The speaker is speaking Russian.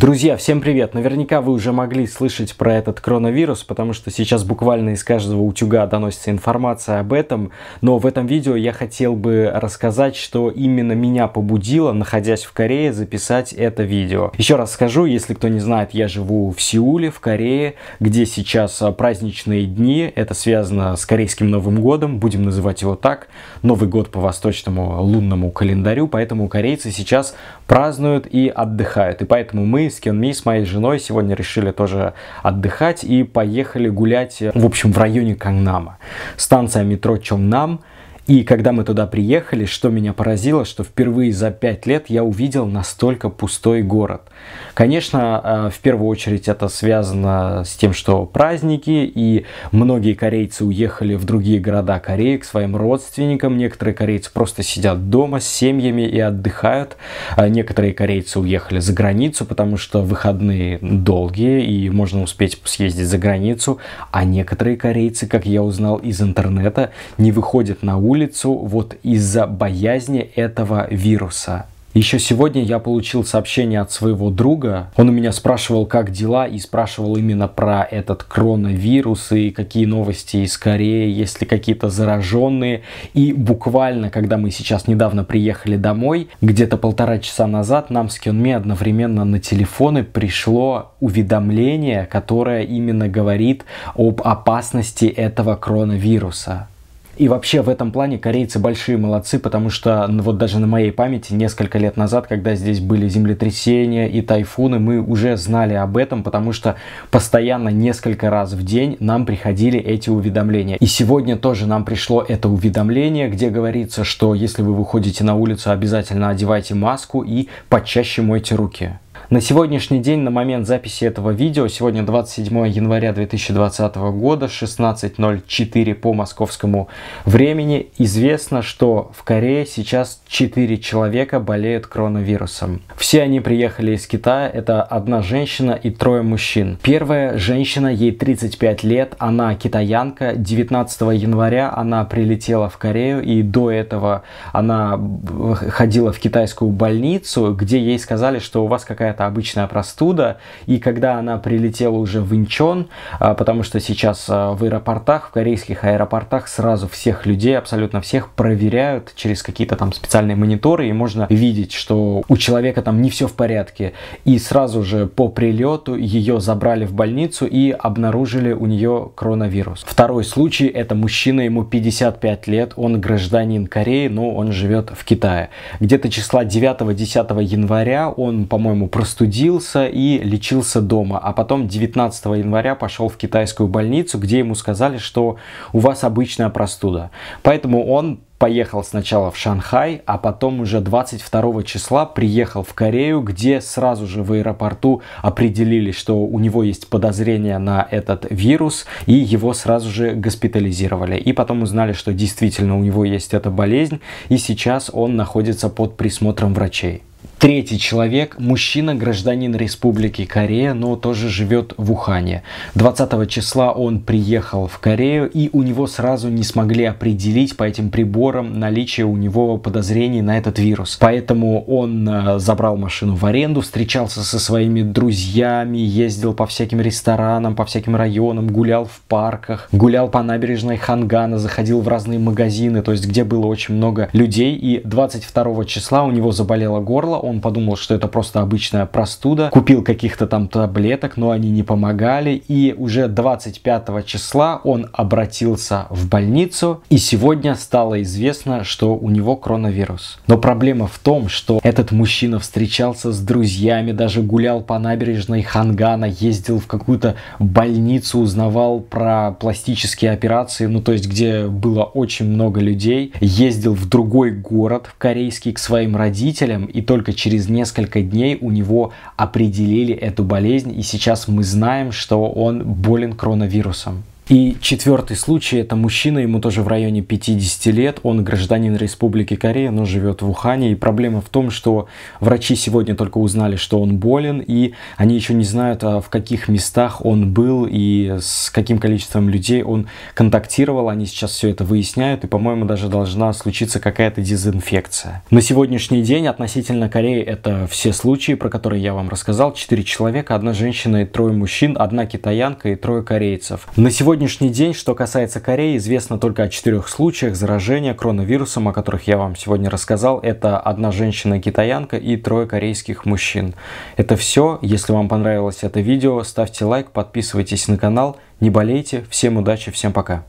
Друзья, всем привет! Наверняка вы уже могли слышать про этот коронавирус, потому что сейчас буквально из каждого утюга доносится информация об этом. Но в этом видео я хотел бы рассказать, что именно меня побудило, находясь в Корее, записать это видео. Еще раз скажу, если кто не знает, я живу в Сеуле, в Корее, где сейчас а, праздничные дни. Это связано с корейским Новым годом, будем называть его так. Новый год по восточному лунному календарю, поэтому корейцы сейчас празднуют и отдыхают. И поэтому мы мы с Кенми, с моей женой сегодня решили тоже отдыхать и поехали гулять, в общем, в районе Каннама. Станция метро Чонгнам – и когда мы туда приехали, что меня поразило, что впервые за пять лет я увидел настолько пустой город. Конечно, э, в первую очередь это связано с тем, что праздники, и многие корейцы уехали в другие города Кореи к своим родственникам. Некоторые корейцы просто сидят дома с семьями и отдыхают. А некоторые корейцы уехали за границу, потому что выходные долгие, и можно успеть съездить за границу. А некоторые корейцы, как я узнал из интернета, не выходят на улицу улицу вот из-за боязни этого вируса. Еще сегодня я получил сообщение от своего друга. Он у меня спрашивал, как дела, и спрашивал именно про этот коронавирус и какие новости из Кореи, есть ли какие-то зараженные. И буквально, когда мы сейчас недавно приехали домой, где-то полтора часа назад нам с Кёнми одновременно на телефоны пришло уведомление, которое именно говорит об опасности этого коронавируса. И вообще в этом плане корейцы большие молодцы, потому что ну, вот даже на моей памяти несколько лет назад, когда здесь были землетрясения и тайфуны, мы уже знали об этом, потому что постоянно несколько раз в день нам приходили эти уведомления. И сегодня тоже нам пришло это уведомление, где говорится, что если вы выходите на улицу, обязательно одевайте маску и почаще мойте руки. На сегодняшний день, на момент записи этого видео, сегодня 27 января 2020 года, 16.04 по московскому времени, известно, что в Корее сейчас 4 человека болеют коронавирусом. Все они приехали из Китая, это одна женщина и трое мужчин. Первая женщина, ей 35 лет, она китаянка, 19 января она прилетела в Корею и до этого она ходила в китайскую больницу, где ей сказали, что у вас какая-то какая-то обычная простуда, и когда она прилетела уже в Инчон, а, потому что сейчас а, в аэропортах, в корейских аэропортах сразу всех людей, абсолютно всех проверяют через какие-то там специальные мониторы, и можно видеть, что у человека там не все в порядке. И сразу же по прилету ее забрали в больницу и обнаружили у нее коронавирус. Второй случай это мужчина, ему 55 лет, он гражданин Кореи, но он живет в Китае. Где-то числа 9-10 января он, по-моему, просто простудился и лечился дома. А потом 19 января пошел в китайскую больницу, где ему сказали, что у вас обычная простуда. Поэтому он поехал сначала в Шанхай, а потом уже 22 числа приехал в Корею, где сразу же в аэропорту определили, что у него есть подозрение на этот вирус, и его сразу же госпитализировали. И потом узнали, что действительно у него есть эта болезнь, и сейчас он находится под присмотром врачей. Третий человек, мужчина, гражданин Республики Корея, но тоже живет в Ухане. 20 числа он приехал в Корею и у него сразу не смогли определить по этим приборам наличие у него подозрений на этот вирус. Поэтому он э, забрал машину в аренду, встречался со своими друзьями, ездил по всяким ресторанам, по всяким районам, гулял в парках, гулял по набережной Хангана, заходил в разные магазины, то есть где было очень много людей. И 22 числа у него заболело горло, он подумал, что это просто обычная простуда, купил каких-то там таблеток, но они не помогали, и уже 25 числа он обратился в больницу, и сегодня стало известно, что у него коронавирус. Но проблема в том, что этот мужчина встречался с друзьями, даже гулял по набережной Хангана, ездил в какую-то больницу, узнавал про пластические операции, ну то есть где было очень много людей, ездил в другой город, в корейский, к своим родителям, и только через несколько дней у него определили эту болезнь, и сейчас мы знаем, что он болен коронавирусом. И четвертый случай, это мужчина, ему тоже в районе 50 лет, он гражданин Республики Корея, но живет в Ухане. И проблема в том, что врачи сегодня только узнали, что он болен, и они еще не знают, а, в каких местах он был и с каким количеством людей он контактировал. Они сейчас все это выясняют, и, по-моему, даже должна случиться какая-то дезинфекция. На сегодняшний день относительно Кореи это все случаи, про которые я вам рассказал. Четыре человека, одна женщина и трое мужчин, одна китаянка и трое корейцев. На сегодня сегодняшний день, что касается Кореи, известно только о четырех случаях заражения коронавирусом, о которых я вам сегодня рассказал. Это одна женщина-китаянка и трое корейских мужчин. Это все. Если вам понравилось это видео, ставьте лайк, подписывайтесь на канал, не болейте. Всем удачи, всем пока.